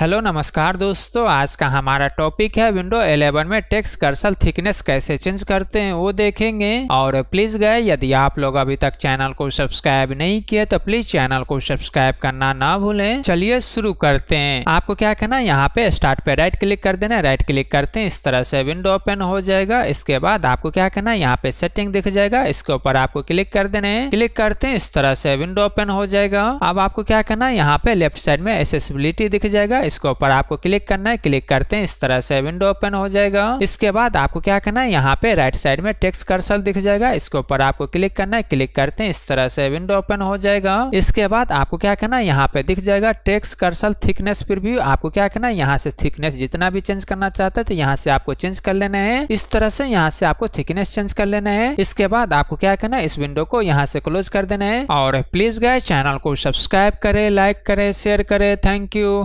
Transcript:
hello नमस्कार दोस्तों आज का हमारा टॉपिक है विंडो 11 में टेक्स्ट कर्सल थिकनेस कैसे चेंज करते हैं वो देखेंगे और प्लीज गए यदि आप लोग अभी तक चैनल को सब्सक्राइब नहीं किए तो प्लीज चैनल को सब्सक्राइब करना ना भूलें चलिए शुरू करते हैं आपको क्या करना है यहाँ पे स्टार्ट पे राइट क्लिक कर देना राइट क्लिक करते हैं इस तरह से विंडो ओपन हो जाएगा इसके बाद आपको क्या करना है यहाँ पे सेटिंग दिख जाएगा इसके ऊपर आपको क्लिक कर देना है क्लिक करते हैं इस तरह से विंडो ओपन हो जाएगा अब आपको क्या करना है यहाँ पे लेफ्ट साइड में एसेसिबिलिटी दिख जाएगा इसके ऊपर आपको क्लिक करना है क्लिक करते हैं इस तरह से विंडो ओपन हो जाएगा इसके बाद आपको क्या करना है यहाँ पे राइट साइड में टेक्स कर्सल दिख जाएगा इसके ऊपर आपको क्लिक करना है क्लिक करते हैं इस तरह से विंडो ओपन हो जाएगा इसके बाद आपको क्या करना है यहाँ पे दिख जाएगा टेक्स कर्सल थिकनेस प्रिव्यू आपको क्या करना है यहाँ से थिकनेस जितना भी चेंज करना चाहते हैं तो यहाँ से आपको चेंज कर लेना है इस तरह से यहाँ से आपको थिकनेस चेंज कर लेना है इसके बाद आपको क्या करना है इस विंडो को यहाँ से क्लोज कर देना है और प्लीज गए चैनल को सब्सक्राइब करे लाइक करे शेयर करे थैंक यू